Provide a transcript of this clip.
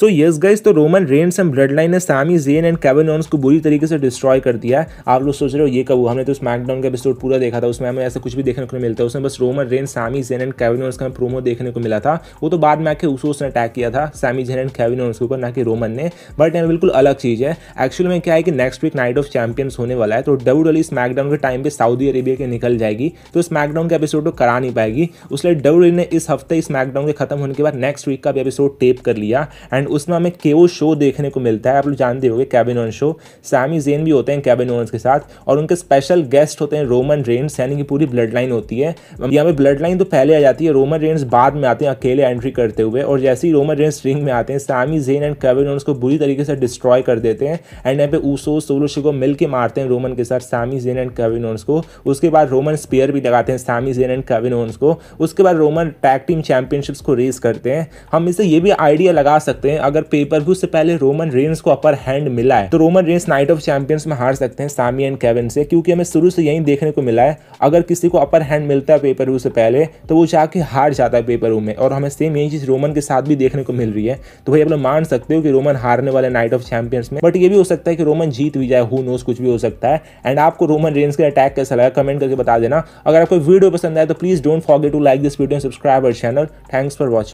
सो yes guys तो Roman Reigns and bloodline लाइन ने सामी जेन एंड केविन को बुरी तरीके से डिस्ट्रॉय कर दिया है आप लोग सोच रहे हो ये कब हुआ हमने तो स्मैकडाउन का एपिसोड पूरा देखा था उसमें हमें ऐसा कुछ भी देखने को मिलता मिलता उसमें बस Roman Reigns Sami Zayn and Kevin का प्रोमो देखने को मिला था वो तो बाद में आके उसोस उसने अटैक किया था सामी जेन एंड केविन के ऊपर ना कि रोमन ने बट यहाँ बिल्कुल अलग चीज़ है एक्चुअली में क्या है कि next week Night of Champions होने वाला है तो डब्ल्यू डब्ल्यू स्मैकडाउन के टाइम पर सऊदी अरेबिया के निकल जाएगी तो स्मैकडाउन का एपिसोड तो करा नहीं पाएगी उसलिए डब्ल्यू ने इस हफ्ते स्मैकडाउन के खत्म होने के बाद नेक्स्ट वीक का भी एपिसोड टेप कर लिया एंड एंड उसमें हमें केओ शो देखने को मिलता है आप लोग जानते हो गए Kevin Owens show Sami Zayn भी होते हैं कैबिन ऑन के साथ और उनके स्पेशल गेस्ट होते हैं रोमन रेंस यानी कि पूरी ब्लड लाइन होती है यहाँ पे ब्लड लाइन तो पहले आ जाती है रोमन रेंस बाद में आते हैं अकेले एंट्री करते हुए और जैसे ही रोमन रेंस रिंग में आते हैं Sami Zayn and Kevin Owens को बुरी तरीके से डिस्ट्रॉय कर देते हैं एंड यहाँ पे ऊसो सोलो को मिल के मारते हैं रोमन के साथ Sami Zayn and Kevin Owens को उसके बाद रोमन स्पेयर भी लगाते हैं Sami Zayn and Kevin Owens को उसके बाद रोमन टैग टीम चैंपियनशिप्स को रेस करते हैं हम इसे ये भी आइडिया लगा सकते हैं हैं अगर पेपर व्यू से पहले रोमन रेंस को अपर हैंड मिला है तो Roman Reigns Night of Champions में हार सकते हैं सामी एंड केविन से क्योंकि हमें शुरू से यही देखने को मिला है अगर किसी को अपर हैंड मिलता है पेपर व्यू से पहले तो वो जाके हार जाता है पेपर व्यू में और हमें सेम यही चीज़ रोमन के साथ भी देखने को मिल रही है तो भाई आप लोग मान सकते हो कि रोमन हारने वाले नाइट ऑफ चैंपियंस में बट ये भी हो सकता है कि रोमन जीत भी जाए हु नोस कुछ भी हो सकता है एंड आपको रोमन रेंस का अटैक कैसा लगा कमेंट करके बता देना अगर आपको वीडियो पसंद आए तो please don't forget to like this video subscribe our channel thanks for watching